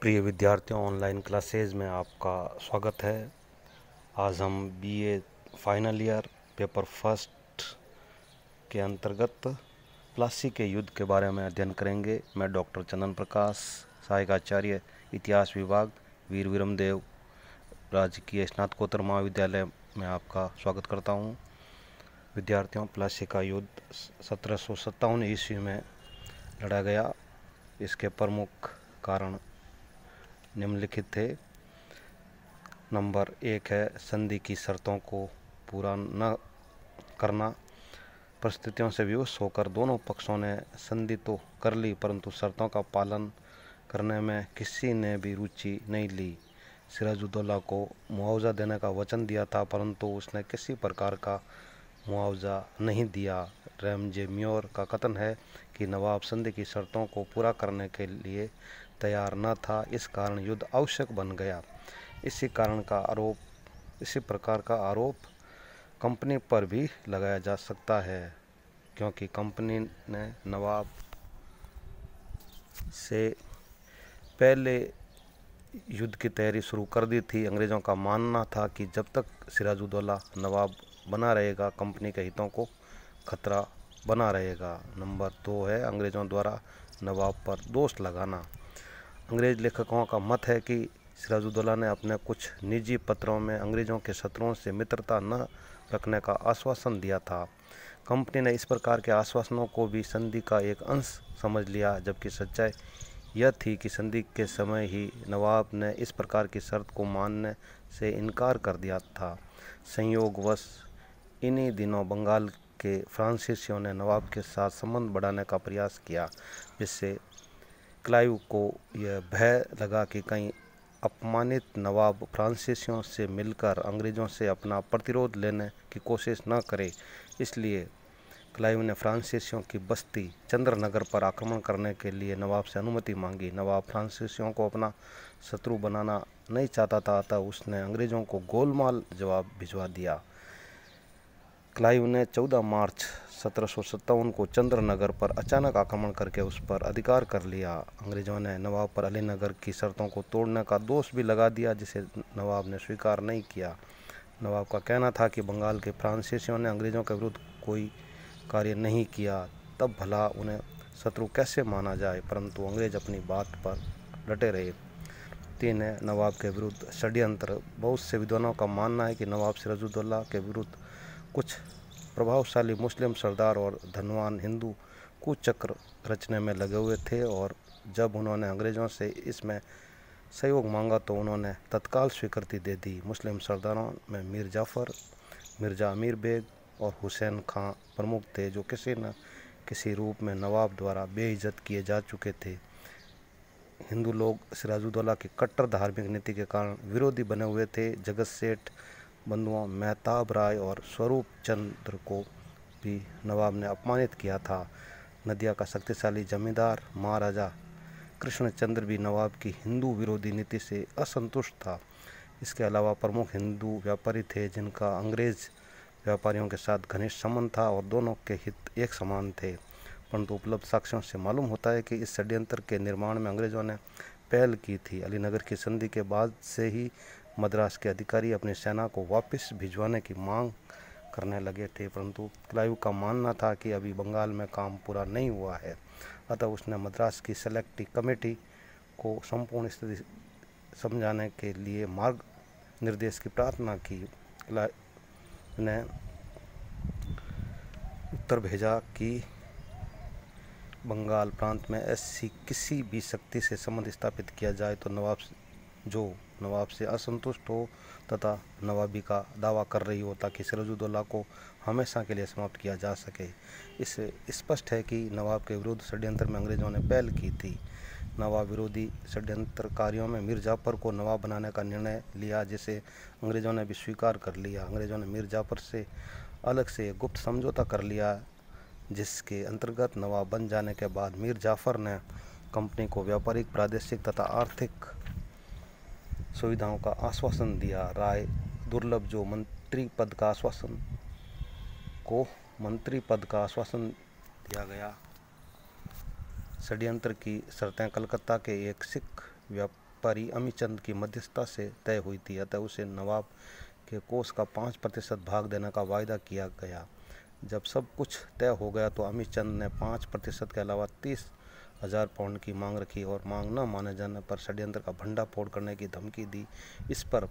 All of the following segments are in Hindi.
प्रिय विद्यार्थियों ऑनलाइन क्लासेज में आपका स्वागत है आज हम BA final year paper first के अंतर्गत प्लासी के युद्ध के बारे में अध्ययन करेंगे मैं डॉक्टर चंदन प्रकाश सहायक आचार्य इतिहास विभाग वीर विरमदेव राजकीय स्नातकोत्तर महाविद्यालय में आपका स्वागत करता हूँ विद्यार्थियों प्लासी का युद्ध सत्रह ईस्वी में लड़ा गया इसके प्रमुख कारण निम्नलिखित थे नंबर एक है संधि की शर्तों को पूरा न करना परिस्थितियों से विवश होकर दोनों पक्षों ने संधि तो कर ली परंतु शर्तों का पालन करने में किसी ने भी रुचि नहीं ली सिराजुद्दौला को मुआवज़ा देने का वचन दिया था परंतु उसने किसी प्रकार का मुआवज़ा नहीं दिया जे म्योर का कथन है कि नवाब संधि की शर्तों को पूरा करने के लिए तैयार न था इस कारण युद्ध आवश्यक बन गया इसी कारण का आरोप इसी प्रकार का आरोप कंपनी पर भी लगाया जा सकता है क्योंकि कंपनी ने नवाब से पहले युद्ध की तैयारी शुरू कर दी थी अंग्रेज़ों का मानना था कि जब तक सिराजुद्दौला नवाब बना रहेगा कंपनी के हितों को खतरा बना रहेगा नंबर दो है अंग्रेज़ों द्वारा नवाब पर दोष लगाना अंग्रेज़ लेखकों का मत है कि सिराजुद्दौला ने अपने कुछ निजी पत्रों में अंग्रेज़ों के शत्रुओं से मित्रता न रखने का आश्वासन दिया था कंपनी ने इस प्रकार के आश्वासनों को भी संधि का एक अंश समझ लिया जबकि सच्चाई यह थी कि संधि के समय ही नवाब ने इस प्रकार की शर्त को मानने से इनकार कर दिया था संयोगवश इन्हीं दिनों बंगाल के फ्रांसीसियों ने नवाब के साथ संबंध बढ़ाने का प्रयास किया जिससे क्लाइव को यह भय लगा कि कहीं अपमानित नवाब फ्रांसीसियों से मिलकर अंग्रेज़ों से अपना प्रतिरोध लेने की कोशिश न करे इसलिए क्लाइव ने फ्रांसीसियों की बस्ती चंद्रनगर पर आक्रमण करने के लिए नवाब से अनुमति मांगी नवाब फ्रांसीसियों को अपना शत्रु बनाना नहीं चाहता था अतः उसने अंग्रेज़ों को गोलमाल जवाब भिजवा दिया क्लाइव ने 14 मार्च सत्रह को चंद्रनगर पर अचानक आक्रमण करके उस पर अधिकार कर लिया अंग्रेजों ने नवाब पर अली नगर की शर्तों को तोड़ने का दोष भी लगा दिया जिसे नवाब ने स्वीकार नहीं किया नवाब का कहना था कि बंगाल के फ्रांसीसियों ने अंग्रेज़ों के विरुद्ध कोई कार्य नहीं किया तब भला उन्हें शत्रु कैसे माना जाए परंतु अंग्रेज अपनी बात पर डटे रहे तीन है नवाब के विरुद्ध षड्यंत्र बहुत से विद्वानों का मानना है कि नवाब सिराजुद्दौला के विरुद्ध कुछ प्रभावशाली मुस्लिम सरदार और धनवान हिंदू कुचक्र रचने में लगे हुए थे और जब उन्होंने अंग्रेज़ों से इसमें सहयोग मांगा तो उन्होंने तत्काल स्वीकृति दे दी मुस्लिम सरदारों में मीर जाफ़र मिर्जा अमीर बेग और हुसैन खां प्रमुख थे जो किसी न किसी रूप में नवाब द्वारा बेइज्जत किए जा चुके थे हिंदू लोग सिराजुद्दौला की कट्टर धार्मिक नीति के कारण विरोधी बने हुए थे जगत सेठ बंधुओं मेहताब राय और स्वरूप चंद्र को भी नवाब ने अपमानित किया था नदिया का शक्तिशाली जमींदार महाराजा कृष्णचंद्र भी नवाब की हिंदू विरोधी नीति से असंतुष्ट था इसके अलावा प्रमुख हिंदू व्यापारी थे जिनका अंग्रेज व्यापारियों के साथ घनिष्ठ संबंध था और दोनों के हित एक समान थे परंतु उपलब्ध साक्ष्यों से मालूम होता है कि इस षड्यंत्र के निर्माण में अंग्रेजों ने पहल की थी अलीनगर की संधि के बाद से ही मद्रास के अधिकारी अपनी सेना को वापस भिजवाने की मांग करने लगे थे परंतु क्लाइव का मानना था कि अभी बंगाल में काम पूरा नहीं हुआ है अतः उसने मद्रास की सेलेक्टिव कमेटी को संपूर्ण स्थिति समझाने के लिए मार्ग निर्देश की प्रार्थना की क्लाइव ने उत्तर भेजा कि बंगाल प्रांत में ऐसी किसी भी शक्ति से संबंध स्थापित किया जाए तो नवाब जो नवाब से असंतुष्ट हो तथा नवाबी का दावा कर रही हो ताकि सिराजुद्दौला को हमेशा के लिए समाप्त किया जा सके इससे स्पष्ट है कि नवाब के विरुद्ध षड्यंत्र में अंग्रेज़ों ने पहल की थी नवाब विरोधी षड्यंत्रकारियों में मीर जाफर को नवाब बनाने का निर्णय लिया जिसे अंग्रेज़ों ने भी स्वीकार कर लिया अंग्रेज़ों ने मीर जाफर से अलग से गुप्त समझौता कर लिया जिसके अंतर्गत नवाब बन जाने के बाद मीर जाफर ने कंपनी को व्यापारिक प्रादेशिक तथा आर्थिक सुविधाओं का आश्वासन दिया राय दुर्लभ जो मंत्री पद का आश्वासन को मंत्री पद का आश्वासन दिया गया षड्यंत्र की शर्तें कलकत्ता के एक सिख व्यापारी अमीचंद की मध्यस्थता से तय हुई थी अतः उसे नवाब के कोष का पाँच प्रतिशत भाग देने का वायदा किया गया जब सब कुछ तय हो गया तो अमीचंद ने पाँच प्रतिशत के अलावा तीस हजार पाउंड की मांग रखी और मांग न माने जाने पर षड्यंत्र का भंडा फोड़ करने की धमकी दी इस पर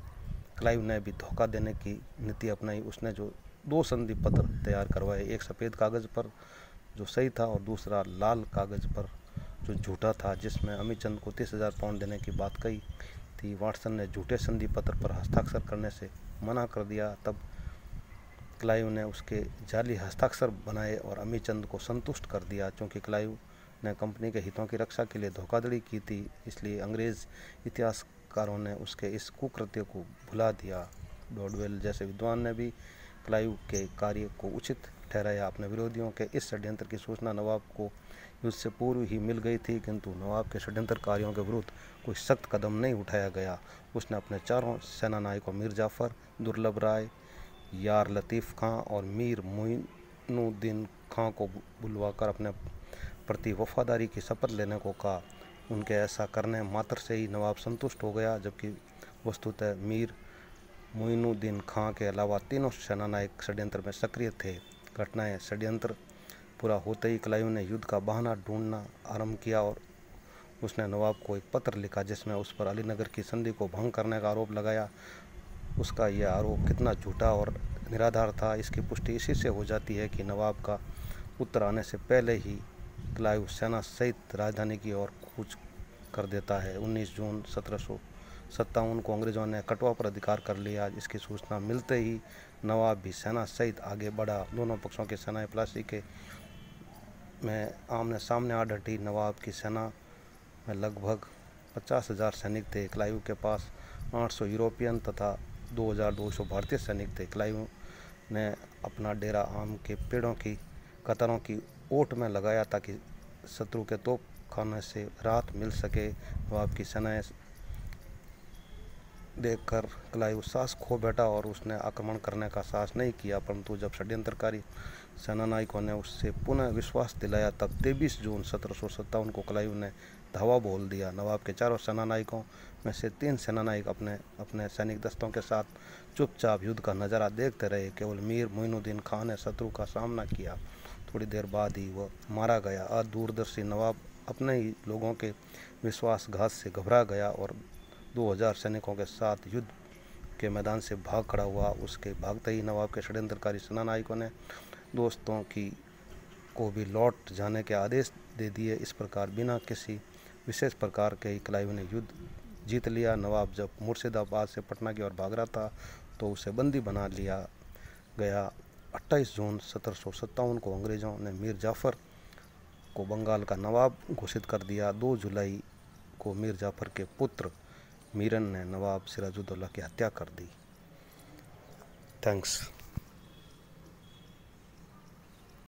क्लाइव ने भी धोखा देने की नीति अपनाई उसने जो दो संधि पत्र तैयार करवाए एक सफ़ेद कागज़ पर जो सही था और दूसरा लाल कागज़ पर जो झूठा था जिसमें अमित चंद को तीस हज़ार पाउंड देने की बात कही थी वाटसन ने झूठे संधि पत्र पर हस्ताक्षर करने से मना कर दिया तब क्लाइव ने उसके जाली हस्ताक्षर बनाए और अमित चंद को संतुष्ट कर दिया क्योंकि क्लाइव ने कंपनी के हितों की रक्षा के लिए धोखाधड़ी की थी इसलिए अंग्रेज़ इतिहासकारों ने उसके इस कुकृत्य को भुला दिया डॉडवेल जैसे विद्वान ने भी क्लाइव के कार्य को उचित ठहराया अपने विरोधियों के इस षड्यंत्र की सूचना नवाब को युद्ध से पूर्व ही मिल गई थी किंतु नवाब के षड्यंत्र कार्यों के विरुद्ध कोई सख्त कदम नहीं उठाया गया उसने अपने चारों सेना नायकों मीर जाफर दुर्लभ राय यार लतीफ़ खां और मीर मोइनुद्दीन खां को बुलवाकर अपने प्रति वफादारी की शपथ लेने को कहा उनके ऐसा करने मात्र से ही नवाब संतुष्ट हो गया जबकि वस्तुतः मीर मोइनुद्दीन खां के अलावा तीनों सेनानायक षड्यंत्र में सक्रिय थे घटनाएं षड्यंत्र पूरा होते ही कलाइयों ने युद्ध का बहाना ढूंढना आरंभ किया और उसने नवाब को एक पत्र लिखा जिसमें उस पर अलीनगर की संधि को भंग करने का आरोप लगाया उसका यह आरोप कितना झूठा और निराधार था इसकी पुष्टि इसी से हो जाती है कि नवाब का उत्तर आने से पहले ही किला सेना सहित राजधानी की ओर कूच कर देता है 19 जून सत्रह सत्तावन को अंग्रेजों ने कटवा पर अधिकार कर लिया इसकी सूचना मिलते ही नवाब भी सेना सहित आगे बढ़ा दोनों पक्षों की सेनाएं प्लासी के में आमने सामने आ डटी नवाब की सेना में लगभग पचास हज़ार सैनिक थे क्लाइव के पास 800 यूरोपियन तथा 2200 भारतीय सैनिक थे क्लाइव ने अपना डेरा आम के पेड़ों की कतरों की ओट में लगाया ताकि शत्रु के तोप खाने से राहत मिल सके वह आपकी सेनाएं देखकर क्लाइव साहस खो बैठा और उसने आक्रमण करने का साहस नहीं किया परंतु जब षड्यंत्रकारी सेनानायकों ने उससे पुनः विश्वास दिलाया तब 23 जून सत्रह को क्लाइव ने धावा बोल दिया नवाब के चारों सेनानायकों में से तीन सेनानायक अपने अपने सैनिक दस्तों के साथ चुपचाप युद्ध का नज़ारा देखते रहे केवल मीर मोइनुद्दीन खान ने शत्रु का सामना किया थोड़ी देर बाद ही वह मारा गया आज दूरदर्शी नवाब अपने ही लोगों के विश्वासघात से घबरा गया और 2000 सैनिकों के साथ युद्ध के मैदान से भाग खड़ा हुआ उसके भागते ही नवाब के षड्यंत्रकारी नायकों ने दोस्तों की को भी लौट जाने के आदेश दे दिए इस प्रकार बिना किसी विशेष प्रकार के ही क्लाइव ने युद्ध जीत लिया नवाब जब मुर्शिदाबाद से पटना की ओर भाग रहा था तो उसे बंदी बना लिया गया 28 जून सत्रह को अंग्रेज़ों ने मीर जाफ़र को बंगाल का नवाब घोषित कर दिया 2 जुलाई को मीर जाफ़र के पुत्र मीरन ने नवाब सिराजुद्दौला की हत्या कर दी थैंक्स